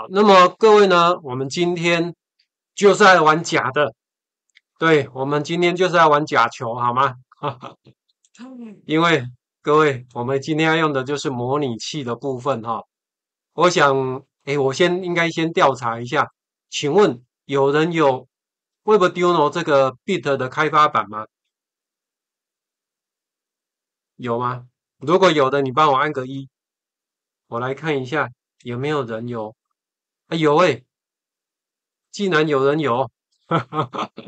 好，那么各位呢？我们今天就是在玩假的，对，我们今天就是要玩假球，好吗？因为各位，我们今天要用的就是模拟器的部分哈。我想，哎，我先应该先调查一下，请问有人有 Webduino 这个 Bit 的开发版吗？有吗？如果有的，你帮我按个一，我来看一下有没有人有。哎呦喂！竟然有人有，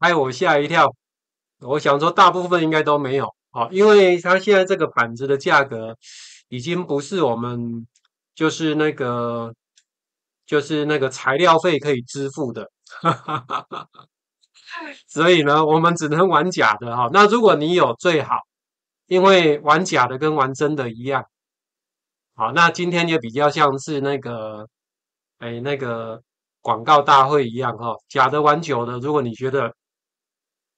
害我吓一跳。我想说，大部分应该都没有啊，因为他现在这个板子的价格已经不是我们就是那个就是那个材料费可以支付的，所以呢，我们只能玩假的哈。那如果你有最好，因为玩假的跟玩真的一样。好，那今天也比较像是那个。哎，那个广告大会一样哈，假的玩久了，如果你觉得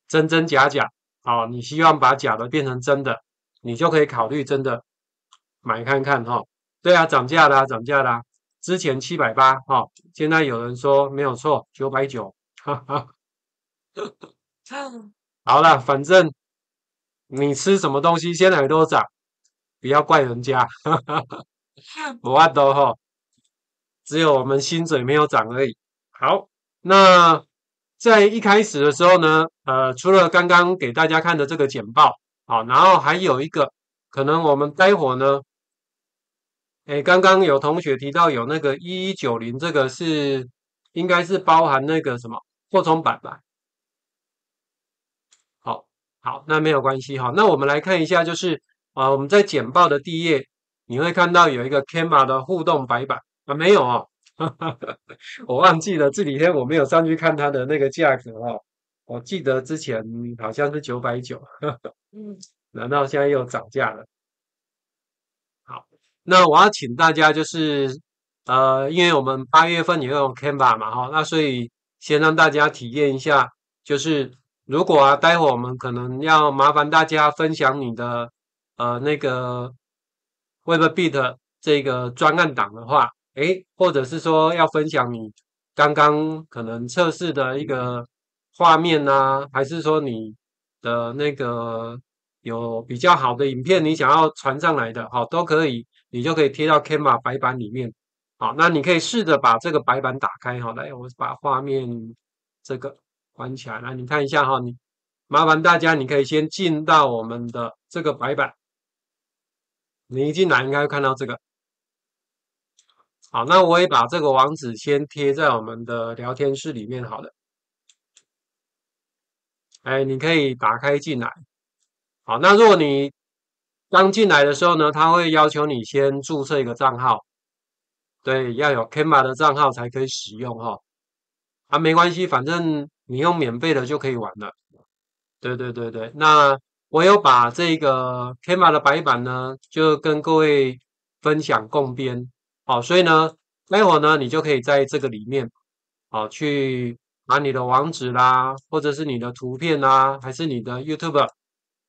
真真假假，好，你希望把假的变成真的，你就可以考虑真的买看看哈。对啊，涨价啦，涨价啦，之前七百八哈，现在有人说没有错，九百九。好了，反正你吃什么东西，先在都涨，不要怪人家，五万都哈。只有我们薪嘴没有涨而已。好，那在一开始的时候呢，呃，除了刚刚给大家看的这个简报，好，然后还有一个可能我们待会呢，哎，刚刚有同学提到有那个一一九零，这个是应该是包含那个什么扩充版吧？好，好，那没有关系哈。那我们来看一下，就是啊，我们在简报的第一页，你会看到有一个天马的互动白板。啊，没有哦，我忘记了。这几天我没有上去看它的那个价格哦。我记得之前好像是九百九，嗯，难 道现在又涨价了？好，那我要请大家就是呃，因为我们八月份也有 Canva 嘛，哈，那所以先让大家体验一下。就是如果啊，待会儿我们可能要麻烦大家分享你的呃那个 Webbit 这个专案档的话。哎，或者是说要分享你刚刚可能测试的一个画面呐，还是说你的那个有比较好的影片，你想要传上来的，好都可以，你就可以贴到 Kama 白板里面。好，那你可以试着把这个白板打开哈，来，我把画面这个关起来，来你看一下哈，你麻烦大家你可以先进到我们的这个白板，你一进来应该会看到这个。好，那我也把这个网址先贴在我们的聊天室里面好了。哎，你可以打开进来。好，那如果你刚进来的时候呢，他会要求你先注册一个账号，对，要有 k e m a 的账号才可以使用哈。啊，没关系，反正你用免费的就可以玩了。对对对对，那我有把这个 k e m a 的白板呢，就跟各位分享共编。好，所以呢，待会儿呢，你就可以在这个里面，好，去把你的网址啦，或者是你的图片啦，还是你的 YouTube，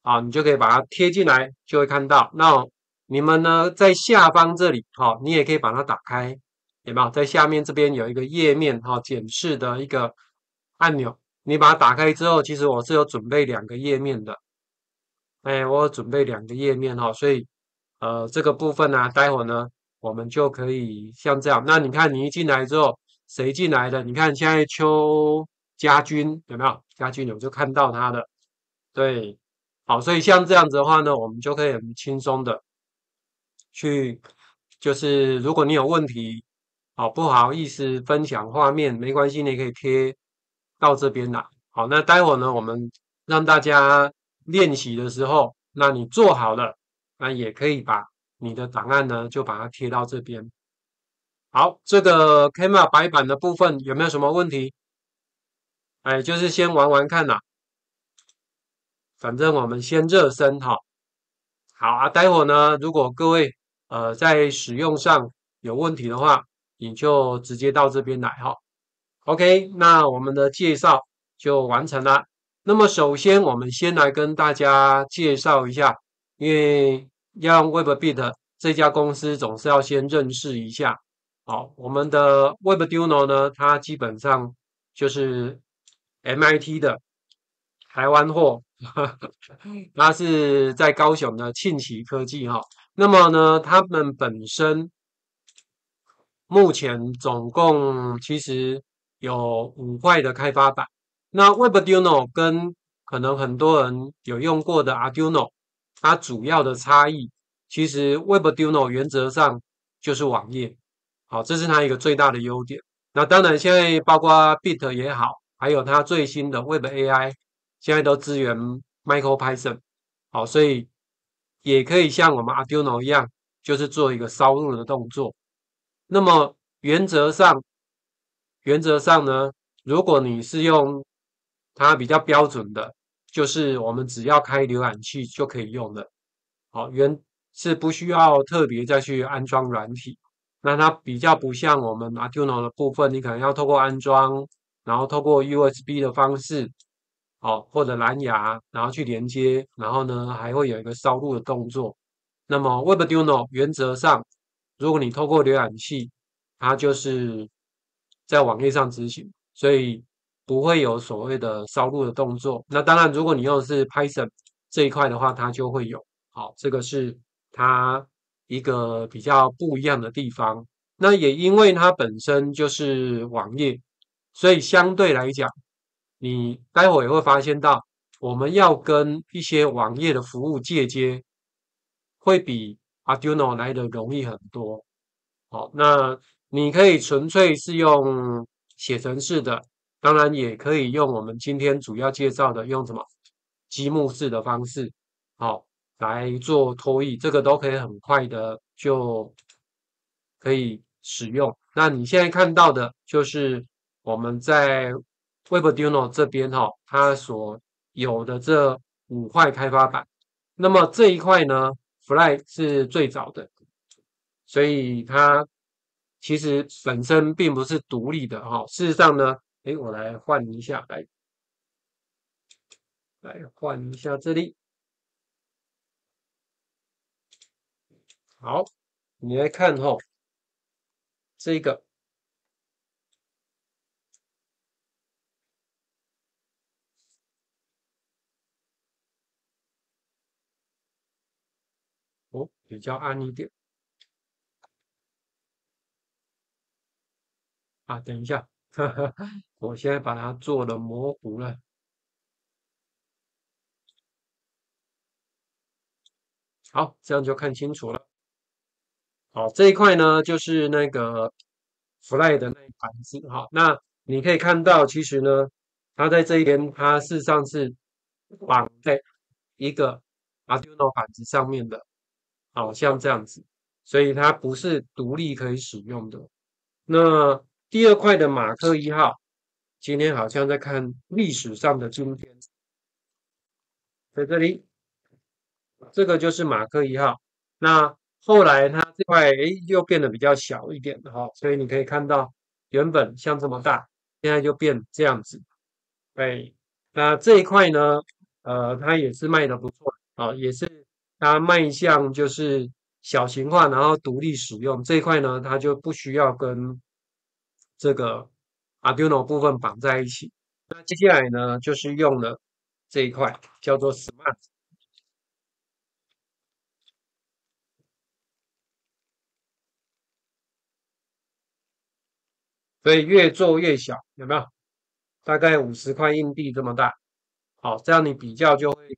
啊，你就可以把它贴进来，就会看到。那你们呢，在下方这里，好，你也可以把它打开，有没有？在下面这边有一个页面，哈，检视的一个按钮，你把它打开之后，其实我是有准备两个页面的，哎，我准备两个页面，哈，所以，呃，这个部分呢，待会儿呢。我们就可以像这样，那你看你一进来之后，谁进来的？你看现在邱家军有没有？家军，我就看到他的，对，好，所以像这样子的话呢，我们就可以很轻松的去，就是如果你有问题，好不好意思分享画面，没关系，你可以贴到这边来。好，那待会呢，我们让大家练习的时候，那你做好了，那也可以把。你的档案呢？就把它贴到这边。好，这个 Karma 白板的部分有没有什么问题？哎，就是先玩玩看啦。反正我们先热身哈。好啊，待会儿呢，如果各位呃在使用上有问题的话，你就直接到这边来哈。OK，那我们的介绍就完成了。那么首先，我们先来跟大家介绍一下，因为要用 Webbit 这家公司，总是要先认识一下。好，我们的 Webduino 呢，它基本上就是 MIT 的台湾货，它是在高雄的庆旗科技哈。那么呢，他们本身目前总共其实有五块的开发板。那 Webduino 跟可能很多人有用过的 Arduino。它主要的差异，其实 Webduino 原则上就是网页，好，这是它一个最大的优点。那当然，现在包括 Bit 也好，还有它最新的 WebAI，现在都支援 MicroPython，好，所以也可以像我们 Arduino 一样，就是做一个烧入的动作。那么原则上，原则上呢，如果你是用它比较标准的。就是我们只要开浏览器就可以用的，好原是不需要特别再去安装软体，那它比较不像我们 Arduino 的部分，你可能要透过安装，然后透过 USB 的方式，哦或者蓝牙，然后去连接，然后呢还会有一个烧录的动作。那么 Webduino 原则上，如果你透过浏览器，它就是在网页上执行，所以。不会有所谓的烧录的动作。那当然，如果你用的是 Python 这一块的话，它就会有。好，这个是它一个比较不一样的地方。那也因为它本身就是网页，所以相对来讲，你待会也会发现到，我们要跟一些网页的服务借接，会比 Arduino 来的容易很多。好，那你可以纯粹是用写程式。的当然也可以用我们今天主要介绍的用什么积木式的方式，好来做脱译，这个都可以很快的就可以使用。那你现在看到的就是我们在 Webduino 这边哈，它所有的这五块开发板。那么这一块呢，Fly 是最早的，所以它其实本身并不是独立的哈。事实上呢。哎，我来换一下，来，来换一下这里。好，你来看哈，这个，哦，比较暗一点。啊，等一下。我现在把它做的模糊了，好，这样就看清楚了。好，这一块呢就是那个 Fly 的那一板子哈。那你可以看到，其实呢，它在这一边，它事实上是绑在一个 Arduino 板子上面的，好像这样子，所以它不是独立可以使用的。那第二块的马克一号。今天好像在看历史上的今天，在这里，这个就是马克一号。那后来它这块诶又变得比较小一点了哈，所以你可以看到原本像这么大，现在就变这样子。对，那这一块呢，呃，它也是卖的不错啊，也是它卖向就是小型化，然后独立使用这一块呢，它就不需要跟这个。a d u i n o 部分绑在一起，那接下来呢，就是用了这一块叫做 Smart，所以越做越小，有没有？大概五十块硬币这么大，好，这样你比较就会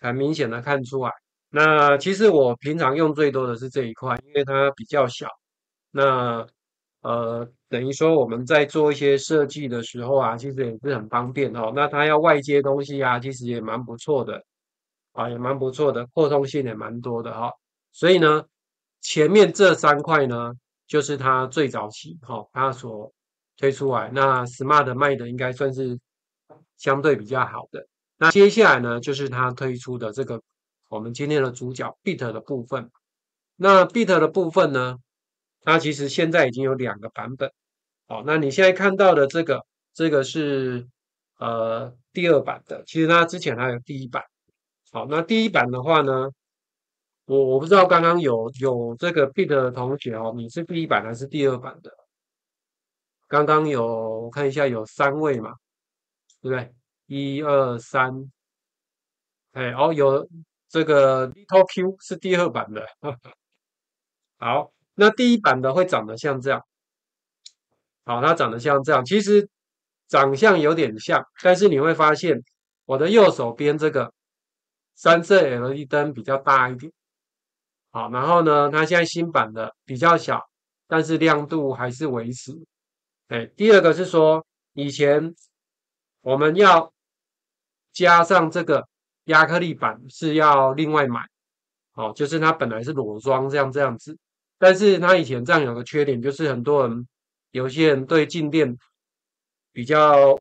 很明显的看出来。那其实我平常用最多的是这一块，因为它比较小，那。呃，等于说我们在做一些设计的时候啊，其实也是很方便哈。那它要外接东西啊，其实也蛮不错的，啊，也蛮不错的，扩充性也蛮多的哈。所以呢，前面这三块呢，就是它最早期哈，它所推出来。那 Smart 卖的应该算是相对比较好的。那接下来呢，就是它推出的这个我们今天的主角 Beat 的部分。那 Beat 的部分呢？那其实现在已经有两个版本，好，那你现在看到的这个，这个是呃第二版的。其实它之前还有第一版，好，那第一版的话呢，我我不知道刚刚有有这个 Peter 同学哦，你是第一版还是第二版的？刚刚有我看一下有三位嘛，对不对？一二三，哎，哦，有这个 Little Q 是第二版的，好。那第一版的会长得像这样，好，它长得像这样，其实长相有点像，但是你会发现我的右手边这个三色 LED 灯比较大一点，好，然后呢，它现在新版的比较小，但是亮度还是维持。哎，第二个是说，以前我们要加上这个亚克力板是要另外买，哦，就是它本来是裸装这样这样子。但是他以前这样有个缺点，就是很多人有些人对静电比较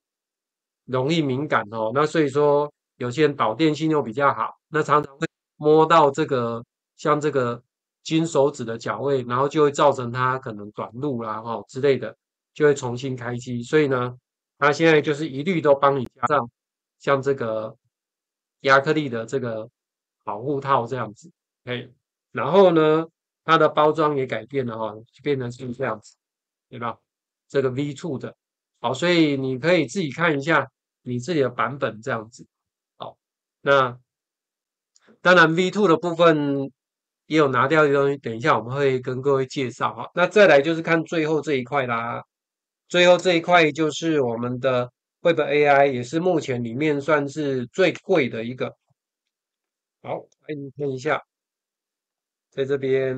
容易敏感哦，那所以说有些人导电性又比较好，那常常会摸到这个像这个金手指的脚位，然后就会造成它可能短路啦哦之类的，就会重新开机。所以呢，他现在就是一律都帮你加上像这个亚克力的这个保护套这样子，可以。然后呢？它的包装也改变了哈，变成是这样子，对吧？这个 V two 的，好，所以你可以自己看一下你自己的版本这样子，好。那当然 V two 的部分也有拿掉的东西，等一下我们会跟各位介绍哈。那再来就是看最后这一块啦，最后这一块就是我们的绘本 A I，也是目前里面算是最贵的一个。好，来你看一下。在这边，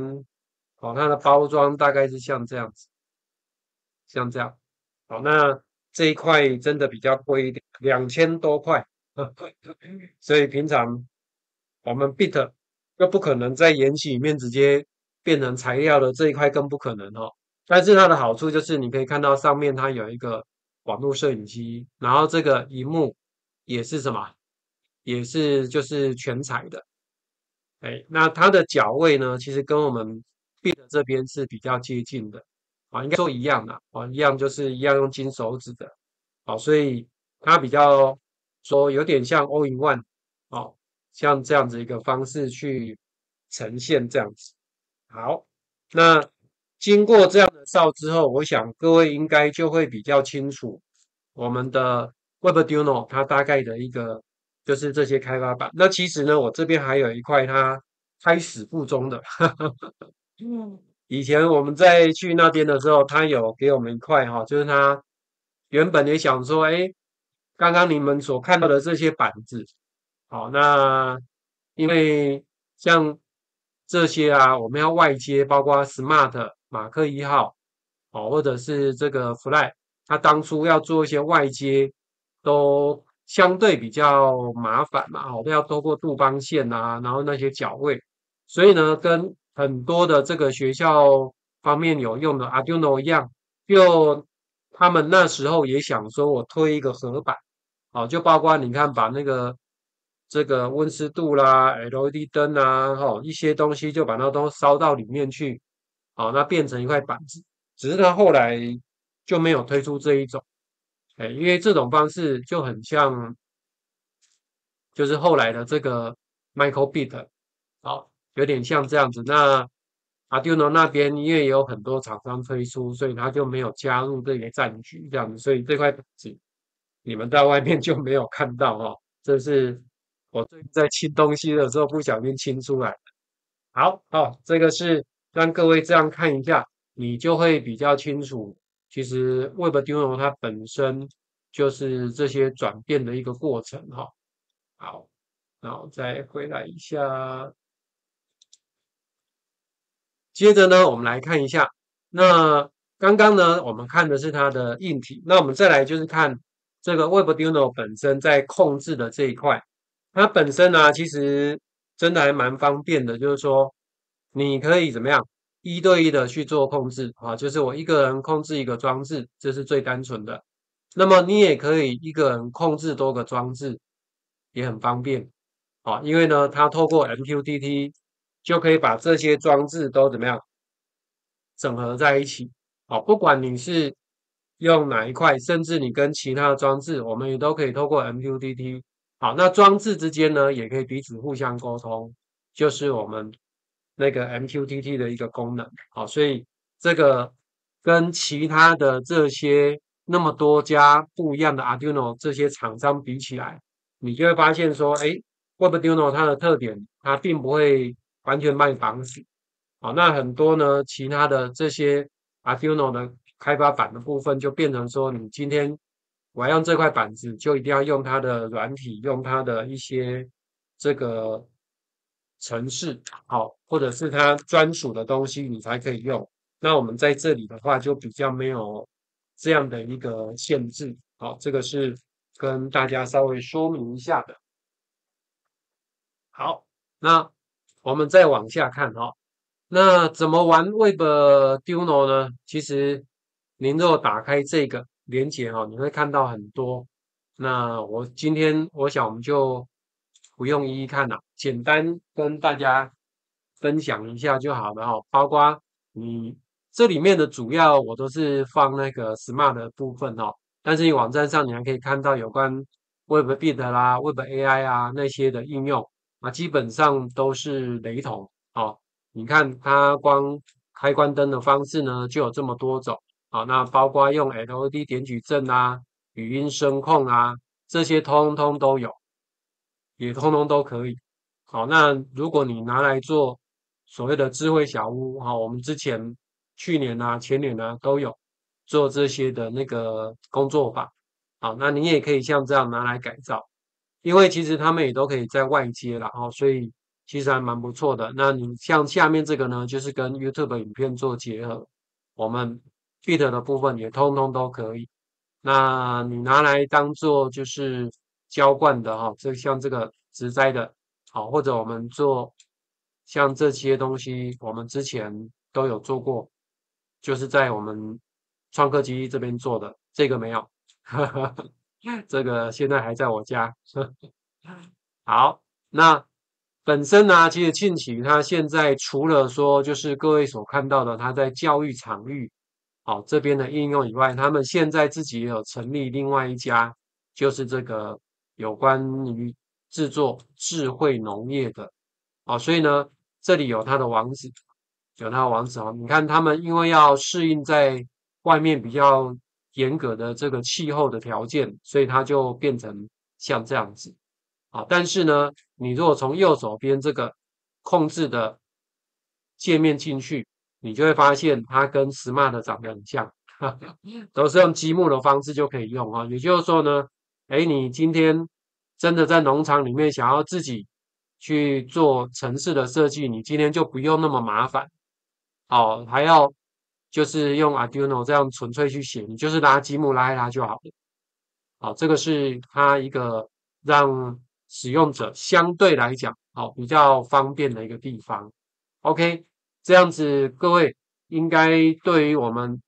哦，它的包装大概是像这样子，像这样。好，那这一块真的比较贵一点，两千多块。所以平常我们 bit 又不可能在岩禧里面直接变成材料的这一块更不可能哦。但是它的好处就是你可以看到上面它有一个网络摄影机，然后这个荧幕也是什么，也是就是全彩的。哎，那它的脚位呢？其实跟我们 B 的这边是比较接近的啊，应该说一样的啊，一样就是一样用金手指的啊，所以它比较说有点像 One 啊，像这样子一个方式去呈现这样子。好，那经过这样的照之后，我想各位应该就会比较清楚我们的 Webduino 它大概的一个。就是这些开发板。那其实呢，我这边还有一块它开始不中的。嗯，以前我们在去那边的时候，他有给我们一块哈，就是他原本也想说，哎，刚刚你们所看到的这些板子，好，那因为像这些啊，我们要外接，包括 Smart 马克一号，哦，或者是这个 Fly，他当初要做一些外接都。相对比较麻烦嘛，哦，都要透过杜邦线呐，然后那些脚位，所以呢，跟很多的这个学校方面有用的 Arduino 一样，就他们那时候也想说我推一个盒板，哦，就包括你看把那个这个温湿度啦、LED 灯啊，哦，一些东西就把它都烧到里面去，哦，那变成一块板子，只是他后来就没有推出这一种。哎，因为这种方式就很像，就是后来的这个 Michael Bit，好，有点像这样子。那 Arduino 那边因为有很多厂商推出，所以他就没有加入这个战局，这样子，所以这块纸你们在外面就没有看到哦。这是我最近在清东西的时候不小心清出来的。好，哦，这个是让各位这样看一下，你就会比较清楚。其实 Webduino 它本身就是这些转变的一个过程哈，好，然后再回来一下，接着呢，我们来看一下，那刚刚呢，我们看的是它的硬体，那我们再来就是看这个 Webduino 本身在控制的这一块，它本身呢，其实真的还蛮方便的，就是说你可以怎么样？一对一的去做控制啊，就是我一个人控制一个装置，这是最单纯的。那么你也可以一个人控制多个装置，也很方便啊。因为呢，它透过 MQTT 就可以把这些装置都怎么样整合在一起啊。不管你是用哪一块，甚至你跟其他的装置，我们也都可以透过 MQTT 好。那装置之间呢，也可以彼此互相沟通，就是我们。那个 MQTT 的一个功能，好，所以这个跟其他的这些那么多家不一样的 Arduino 这些厂商比起来，你就会发现说，哎，Webduino 它的特点，它并不会完全卖房子。好，那很多呢其他的这些 Arduino 的开发板的部分，就变成说，你今天我要用这块板子，就一定要用它的软体，用它的一些这个。城市好，或者是它专属的东西，你才可以用。那我们在这里的话，就比较没有这样的一个限制。好，这个是跟大家稍微说明一下的。好，那我们再往下看哈。那怎么玩 Web Duino 呢？其实您若打开这个连接哈，你会看到很多。那我今天我想我们就。不用一一看啊，简单跟大家分享一下就好了哈。包括你这里面的主要，我都是放那个 smart 部分哈。但是你网站上你还可以看到有关 Web i 用啦、Web AI 啊那些的应用啊，基本上都是雷同。哦。你看它光开关灯的方式呢，就有这么多种啊。那包括用 LED 点矩阵啊、语音声控啊，这些通通都有。也通通都可以，好，那如果你拿来做所谓的智慧小屋哈，我们之前去年啊、前年呢都有做这些的那个工作坊，好，那你也可以像这样拿来改造，因为其实他们也都可以在外接了哦，所以其实还蛮不错的。那你像下面这个呢，就是跟 YouTube 影片做结合，我们 Fit 的部分也通通都可以。那你拿来当做就是。浇灌的哈，这像这个植栽的，好，或者我们做像这些东西，我们之前都有做过，就是在我们创客基地这边做的。这个没有，这个现在还在我家。好，那本身呢，其实近期他现在除了说，就是各位所看到的他在教育场域好这边的应用以外，他们现在自己也有成立另外一家，就是这个。有关于制作智慧农业的啊，所以呢，这里有他的网址，有他的网址哦。你看，他们因为要适应在外面比较严格的这个气候的条件，所以它就变成像这样子啊。但是呢，你如果从右手边这个控制的界面进去，你就会发现它跟 Smart 长得很像，都是用积木的方式就可以用啊。也就是说呢。哎，你今天真的在农场里面想要自己去做城市的设计，你今天就不用那么麻烦，哦，还要就是用 Arduino 这样纯粹去写，你就是拿积木拉一拉就好了。好，这个是它一个让使用者相对来讲，好比较方便的一个地方。OK，这样子各位应该对于我们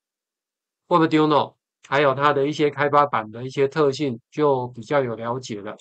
Web d u i n o 还有它的一些开发版的一些特性，就比较有了解了。